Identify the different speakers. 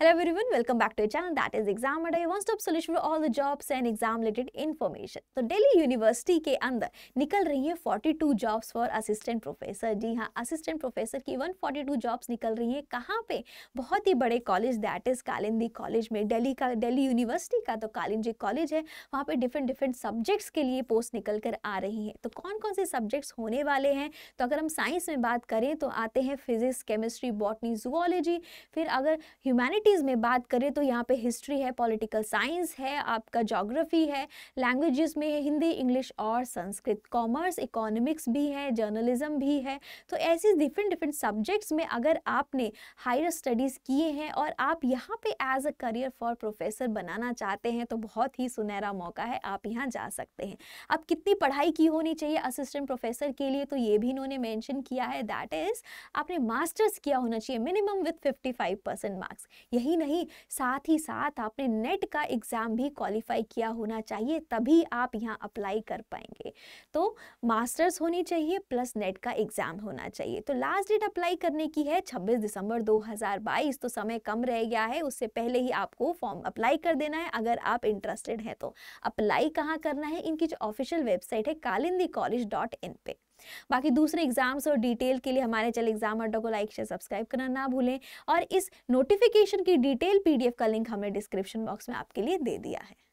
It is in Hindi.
Speaker 1: Hello everyone welcome back a channel that is Exam Adai, one stop solution for all the jobs and तो डेली यूनिवर्सिटी के अंदर निकल रही है forty two jobs for assistant professor जी हाँ असिस्टेंट प्रोफेसर की वन 142 जॉब्स निकल रही है कहाँ पे बहुत ही बड़े college that is Kalindi college में दिल्ली का डेली यूनिवर्सिटी का तो कालिंदी कॉलेज है वहाँ पर डिफरेंट डिफरेंट सब्जेक्ट्स के लिए पोस्ट निकल कर आ रही है तो कौन कौन से सब्जेक्ट्स होने वाले हैं तो अगर हम साइंस में बात करें तो आते हैं फिजिक्स केमिस्ट्री बॉटनी जुआलॉजी फिर अगर ह्यूमैनिटी फैकल्टीज़ में बात करें तो यहाँ पे हिस्ट्री है पॉलिटिकल साइंस है आपका जोग्राफ़ी है लैंग्वेजेस में हिंदी इंग्लिश और संस्कृत कॉमर्स इकोनॉमिक्स भी है जर्नलिज्म भी है तो ऐसे डिफरेंट डिफरेंट सब्जेक्ट्स में अगर आपने हायर स्टडीज़ किए हैं और आप यहाँ पे as a career for professor बनाना चाहते हैं तो बहुत ही सुनहरा मौका है आप यहाँ जा सकते हैं अब कितनी पढ़ाई की होनी चाहिए असिस्टेंट प्रोफेसर के लिए तो ये भी इन्होंने मैंशन किया है दैट इज़ आपने मास्टर्स किया होना चाहिए minimum with fifty five percent marks यही नहीं साथ ही साथ आपने नेट का एग्ज़ाम भी क्वालिफाई किया होना चाहिए तभी आप यहाँ अप्लाई कर पाएंगे तो मास्टर्स होनी चाहिए प्लस नेट का एग्ज़ाम होना चाहिए तो लास्ट डेट अप्लाई करने की है 26 दिसंबर 2022 तो समय कम रह गया है उससे पहले ही आपको फॉर्म अप्लाई कर देना है अगर आप इंटरेस्टेड हैं तो अप्लाई कहाँ करना है इनकी जो ऑफिशियल वेबसाइट है कालिंदी कॉलेज डॉट इन पे बाकी दूसरे एग्जाम्स और डिटेल के लिए हमारे चैनल एग्जाम अड्डा को लाइक शेयर सब्सक्राइब करना ना भूलें और इस नोटिफिकेशन की डिटेल पीडीएफ का लिंक हमें डिस्क्रिप्शन बॉक्स में आपके लिए दे दिया है